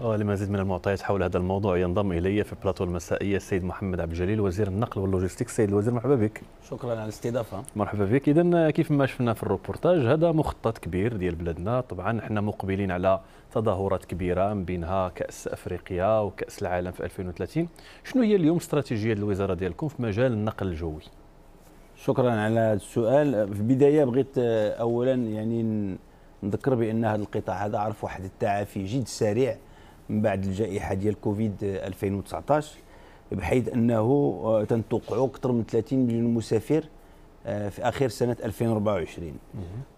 ولمزيد آه، من المعطيات حول هذا الموضوع ينضم الي في بلاطو المسائيه السيد محمد عبد الجليل وزير النقل واللوجيستيك السيد الوزير مرحبا بك شكرا على الاستضافه مرحبا بك اذا آه، كيف ما شفنا في الروبورتاج هذا مخطط كبير ديال بلادنا طبعا حنا مقبلين على تظاهرات كبيره من بينها كاس افريقيا وكاس العالم في 2030 شنو هي اليوم استراتيجيه الوزاره ديالكم في مجال النقل الجوي شكرا على هذا السؤال في البدايه بغيت آه، اولا يعني نذكر بان هذا القطاع هذا عرف واحد التعافي جد سريع من بعد الجائحه ديال كوفيد 2019 بحيث انه آه، تنتوقعوا اكثر من 30 مليون مسافر آه، في اخر سنه 2024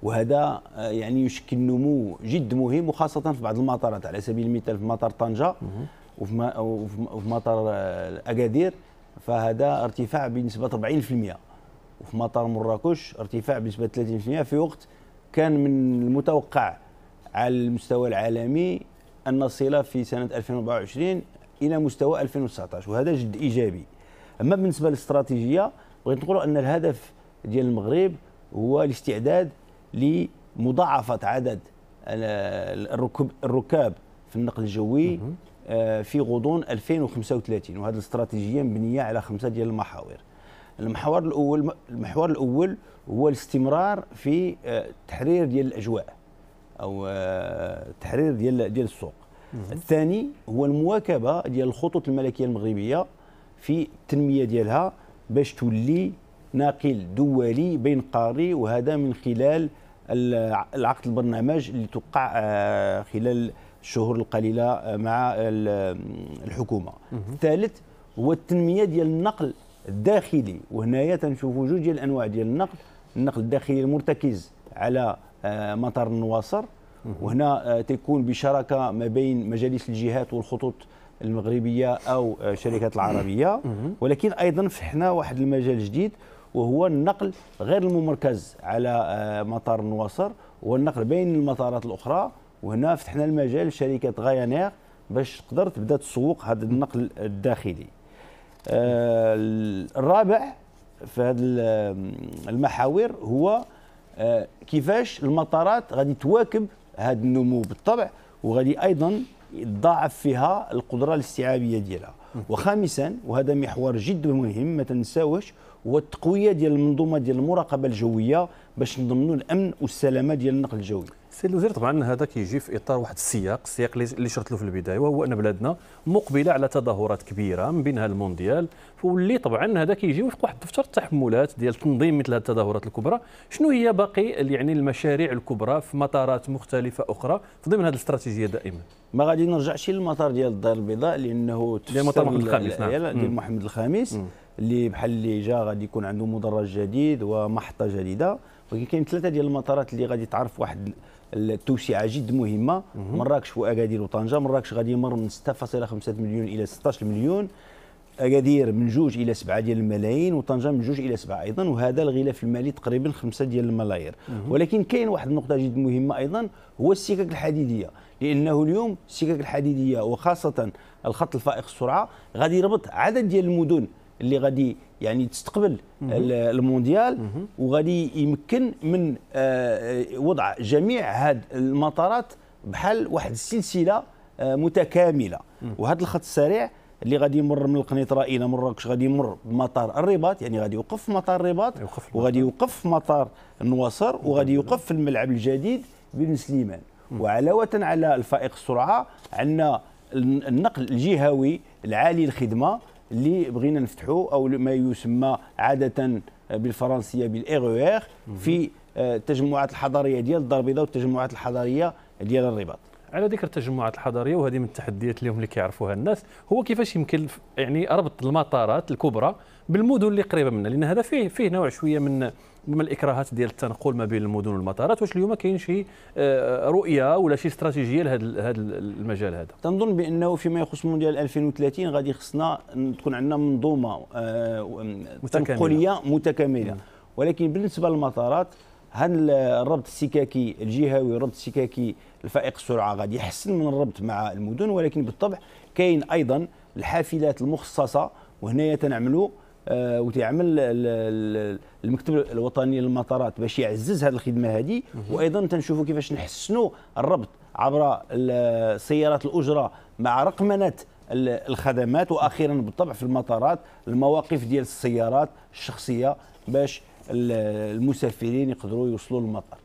وهذا آه، يعني يشكل نمو جد مهم وخاصه في بعض المطارات على سبيل المثال في مطار طنجه وفي مطار اكادير فهذا ارتفاع بنسبه 40% وفي مطار مراكش ارتفاع بنسبه 30% في وقت كان من المتوقع على المستوى العالمي أن الصله في سنة 2024 إلى مستوى 2019 وهذا جد إيجابي أما بالنسبة للاستراتيجية بغيت نقولوا أن الهدف ديال المغرب هو الاستعداد لمضاعفة عدد الركب الركاب في النقل الجوي آه، في غضون 2035 وهذه الاستراتيجيه مبنيه على خمسه ديال المحاور المحور الاول المحور الاول هو الاستمرار في آه، تحرير ديال الاجواء او آه، تحرير ديال ديال السوق الثاني هو المواكبه ديال الخطوط الملكيه المغربيه في التنميه ديالها باش تولي ناقل دولي بين قاري وهذا من خلال العقد البرنامج اللي توقع آه، خلال الشهور القليله آه، مع الحكومه الثالث هو التنميه ديال النقل الداخلي وهنايا تنشوفوا جوج ديال الانواع ديال النقل النقل الداخلي المرتكز على آه، مطار النواصر وهنا آه، تكون بشراكه ما بين مجالس الجهات والخطوط المغربيه او الشركات آه، العربيه ولكن ايضا فتحنا واحد المجال جديد وهو النقل غير الممركز على مطار النواصر والنقل بين المطارات الاخرى وهنا فتحنا المجال لشركه غايانير باش تقدر تبدا تسوق هذا النقل الداخلي الرابع في هذه المحاور هو آه، كيفاش المطارات غادي تواكب هذا النمو بالطبع وغادي ايضا تضاعف فيها القدره الاستيعابيه ديالها وخامسا وهذا محور جد مهم ما تنساوش والتقويه ديال المنظومه ديال المراقبه الجويه باش نضمنوا الامن والسلامه ديال النقل الجوي سي الوزير طبعا هذا كيجي في اطار واحد السياق السياق اللي شرت له في البدايه وهو ان بلادنا مقبله على تظاهرات كبيره من بينها المونديال واللي طبعا هذا كيجي وفق واحد دفتر التحملات ديال تنظيم مثل هذه التظاهرات الكبرى شنو هي باقي يعني المشاريع الكبرى في مطارات مختلفه اخرى في ضمن هذه الاستراتيجيه دائما ما غادي نرجعش للمطار ديال الدار البيضاء لانه تفسر ديال مطار محمد الخامس نعم. ديال محمد الخامس مم. اللي بحال اللي جا غادي يكون عنده مدرج جديد ومحطه جديده ولكن كاين ثلاثه ديال المطارات اللي غادي تعرف واحد التوسعه جد مهمه مراكش واكادير وطنجه مراكش غادي يمر من 6.5 مليون الى 16 مليون اكادير من جوج الى سبعه ديال الملايين وطنجه من جوج الى سبعه ايضا وهذا الغلاف المالي تقريبا خمسه ديال الملايير ولكن كاين واحد النقطه جد مهمه ايضا هو السكك الحديديه لانه اليوم السكك الحديديه وخاصه الخط الفائق السرعه غادي يربط عدد ديال المدن اللي غادي يعني تستقبل المونديال وغادي يمكن من آه، وضع جميع هذه المطارات بحال واحد السلسله آه، متكامله وهذا الخط السريع اللي غادي يمر من القنيطره الى مراكش غادي يمر بمطار الرباط يعني غادي يوقف في مطار الرباط وغادي يوقف في مطار النواصر وغادي يوقف في الملعب الجديد بن سليمان وعلاوه على الفائق السرعه عندنا النقل الجهوي العالي الخدمه اللي بغينا نفتحو او ما يسمى عاده بالفرنسيه بالايغوير في آه، التجمعات الحضريه ديال الدار البيضاء والتجمعات الحضريه ديال الرباط على ذكر التجمعات الحضريه وهذه من التحديات اليوم اللي كيعرفوها الناس هو كيفاش يمكن يعني ربط المطارات الكبرى بالمدن اللي قريبه منها لان هذا فيه فيه نوع شويه من من الاكراهات ديال التنقل ما بين المدن والمطارات واش اليوم كاين شي آه، رؤيه ولا شي استراتيجيه لهذا المجال هذا تنظن بانه فيما يخص مونديال 2030 غادي خصنا تكون عندنا منظومه آه، تنقليه متكامله ولكن بالنسبه للمطارات هل الربط السكاكي الجهوي والربط السكاكي الفائق السرعه غادي يحسن من الربط مع المدن ولكن بالطبع كاين ايضا الحافلات المخصصه وهنايا تنعملوا آه، وتعمل المكتب الوطني للمطارات باش يعزز هذه الخدمه هذه وايضا تنشوفوا كيفاش نحسنوا الربط عبر سيارات الاجره مع رقمنه الخدمات واخيرا بالطبع في المطارات المواقف ديال السيارات الشخصيه باش المسافرين يقدروا يوصلوا للمطار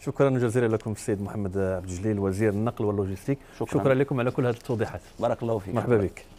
شكرا جزيلا لكم السيد محمد عبد الجليل وزير النقل واللوجستيك شكرا, شكرا لكم على كل هذه التوضيحات بارك الله فيك مرحبا بك